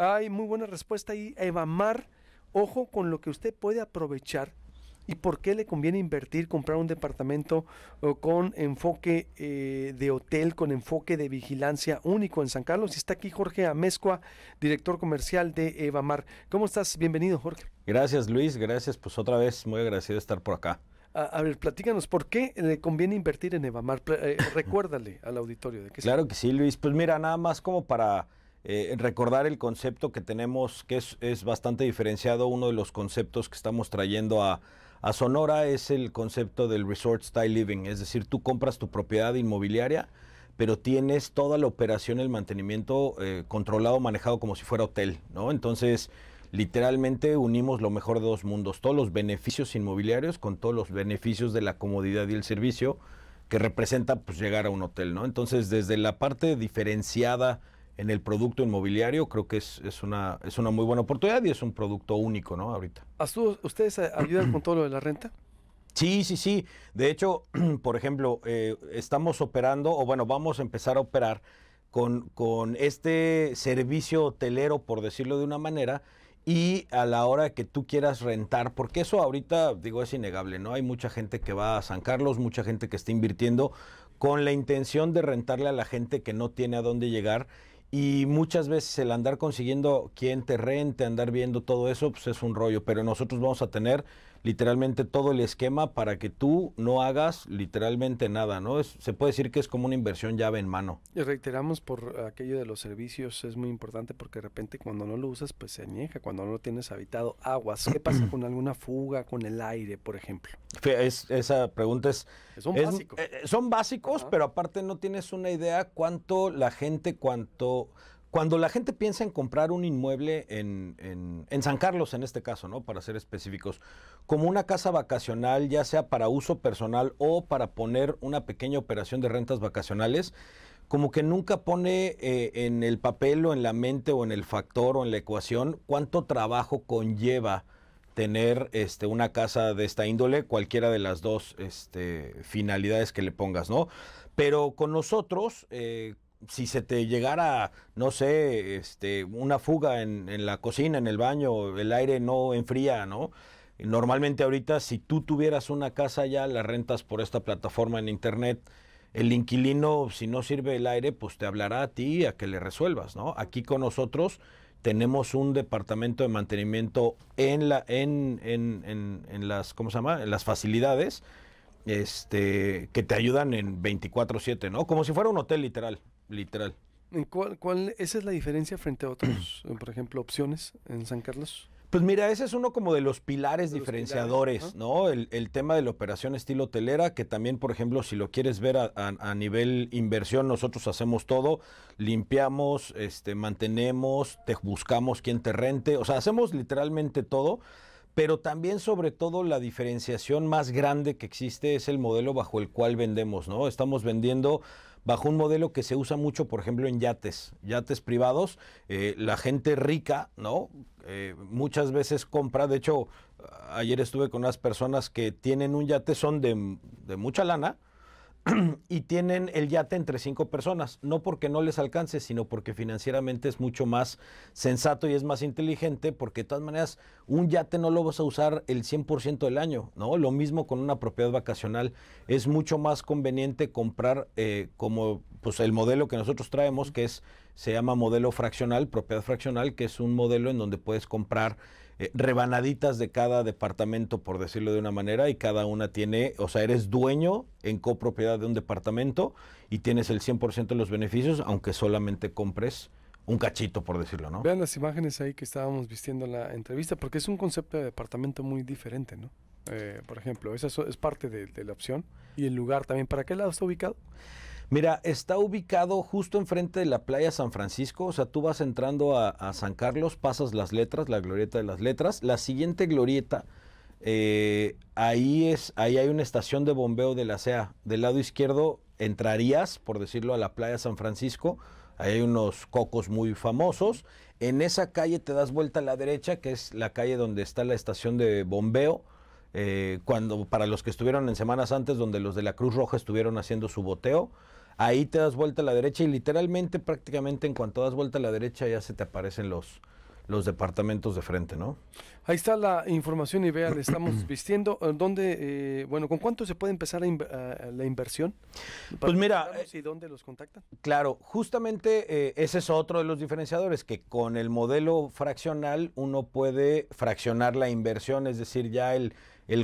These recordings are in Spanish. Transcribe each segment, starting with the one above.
Hay muy buena respuesta ahí. Evamar, ojo con lo que usted puede aprovechar y por qué le conviene invertir, comprar un departamento con enfoque eh, de hotel, con enfoque de vigilancia único en San Carlos. Y está aquí Jorge Amezcua, director comercial de Evamar. ¿Cómo estás? Bienvenido, Jorge. Gracias, Luis. Gracias. Pues otra vez, muy agradecido de estar por acá. A, ver, platícanos, ¿por qué le conviene invertir en Evamar? Eh, recuérdale al auditorio de qué Claro que sí, Luis. Pues mira, nada más como para eh, recordar el concepto que tenemos, que es, bastante diferenciado. Uno de los conceptos que estamos trayendo a, Sonora es el concepto del Resort Style Living, es decir, tú compras tu propiedad inmobiliaria, pero tienes toda la operación, el mantenimiento eh, controlado, manejado como si fuera hotel, ¿no? Entonces, literalmente unimos lo mejor de dos mundos, todos los beneficios inmobiliarios con todos los beneficios de la comodidad y el servicio que representa pues llegar a un hotel, ¿no? Entonces, desde la parte diferenciada, en el producto inmobiliario, creo que es, una, es una muy buena oportunidad y es un producto único, ¿no? Ahorita. ¿Ustedes ayudan con todo lo de la renta? Sí, sí, sí. De hecho, por ejemplo, eh, estamos operando, o bueno, vamos a empezar a operar con, con este servicio hotelero, por decirlo de una manera, y a la hora que tú quieras rentar, porque eso ahorita, digo, es innegable, ¿no? Hay mucha gente que va a San Carlos, mucha gente que está invirtiendo con la intención de rentarle a la gente que no tiene a dónde llegar y muchas veces el andar consiguiendo quien te rente, andar viendo todo eso, pues es un rollo. Pero nosotros vamos a tener literalmente todo el esquema para que tú no hagas literalmente nada, ¿no? se puede decir que es como una inversión llave en mano. Y reiteramos por aquello de los servicios, es muy importante porque de repente cuando no lo usas, pues se añeja, cuando no lo tienes habitado, aguas. ¿Qué pasa con alguna fuga, con el aire, por ejemplo? Es, esa pregunta es... Eh, eh, son básicos. son básicos, pero aparte no tienes una idea cuánto la gente, cuánto cuando la gente piensa en comprar un inmueble en, en, San Carlos, en este caso, ¿no? Para ser específicos, como una casa vacacional, ya sea para uso personal o para poner una pequeña operación de rentas vacacionales, como que nunca pone eh, en el papel o en la mente o en el factor o en la ecuación cuánto trabajo conlleva tener este, una casa de esta índole, cualquiera de las dos este, finalidades que le pongas, ¿no? Pero con nosotros, eh, si se te llegara, no sé, este, una fuga en, en, la cocina, en el baño, el aire no enfría, ¿no? Normalmente ahorita, si tú tuvieras una casa ya, la rentas por esta plataforma en internet. El inquilino, si no sirve el aire, pues te hablará a ti a que le resuelvas, ¿no? Aquí con nosotros tenemos un departamento de mantenimiento en la, en, en, en las, ¿cómo se llama? En las facilidades, este, que te ayudan en 24-7, ¿no? Como si fuera un hotel literal. Literal. ¿En cuál, cuál, ¿Esa es la diferencia frente a otros, por ejemplo, opciones en San Carlos? Pues mira, ese es uno como de los pilares diferenciadores, ¿no? El, tema de la operación estilo hotelera, que también, por ejemplo, si lo quieres ver a, nivel inversión, nosotros hacemos todo, limpiamos, este, mantenemos, te buscamos quien te rente, o sea, hacemos literalmente todo, pero también sobre todo la diferenciación más grande que existe es el modelo bajo el cual vendemos, ¿no? Estamos vendiendo bajo un modelo que se usa mucho, por ejemplo, en yates, yates privados. Eh, la gente rica, ¿no? Eh, muchas veces compra, de hecho, ayer estuve con unas personas que tienen un yate, son de, de mucha lana, y tienen el yate entre cinco personas, no porque no les alcance, sino porque financieramente es mucho más sensato y es más inteligente, porque de todas maneras un yate no lo vas a usar el 100% del año, ¿no? Lo mismo con una propiedad vacacional, es mucho más conveniente comprar eh, como pues, el modelo que nosotros traemos, que es, se llama modelo fraccional, propiedad fraccional, que es un modelo en donde puedes comprar eh, rebanaditas de cada departamento, por decirlo de una manera, y cada una tiene, o sea, eres dueño en copropiedad de un departamento y tienes el 100% de los beneficios, aunque solamente compres un cachito, por decirlo, ¿no? Vean las imágenes ahí que estábamos vistiendo en la entrevista, porque es un concepto de departamento muy diferente, ¿no? Eh, por ejemplo, esa es parte de, de la opción. ¿Y el lugar también? ¿Para qué lado está ubicado? Mira, está ubicado justo enfrente de la playa San Francisco, o sea, tú vas entrando a, San Carlos, pasas las letras, la glorieta de las letras, la siguiente glorieta, eh, ahí, es, ahí hay una estación de bombeo de la CEA, del lado izquierdo entrarías, por decirlo, a la playa San Francisco, ahí hay unos cocos muy famosos, en esa calle te das vuelta a la derecha, que es la calle donde está la estación de bombeo, eh, cuando para los que estuvieron en semanas antes, donde los de la Cruz Roja estuvieron haciendo su boteo, ahí te das vuelta a la derecha y literalmente, prácticamente en cuanto das vuelta a la derecha ya se te aparecen los, los departamentos de frente, ¿no? Ahí está la información y vean, estamos vistiendo. Eh, ¿Dónde, eh, bueno, con cuánto se puede empezar la inversión? Pues mira. Eh, ¿Y dónde los contactan? Claro, justamente ese es otro de los diferenciadores, que con el modelo fraccional uno puede fraccionar la inversión, es decir, ya el,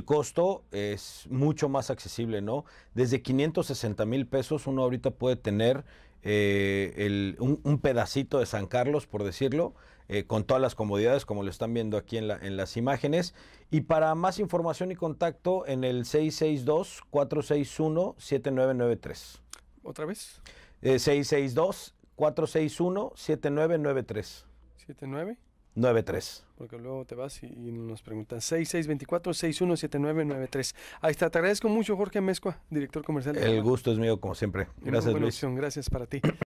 costo es mucho más accesible, ¿no? Desde 560 mil pesos uno ahorita puede tener el, un pedacito de San Carlos, por decirlo eh, con todas las comodidades, como lo están viendo aquí en, la, en las imágenes. Y para más información y contacto, en el 662-461-7993. ¿Otra vez? 662-461-7993. ¿79? 93. Porque luego te vas y, nos preguntan 6624-617993. Ahí está, te agradezco mucho Jorge Mezcua, director comercial. De El gusto es mío como siempre. Gracias Luis. Opción. Gracias para ti.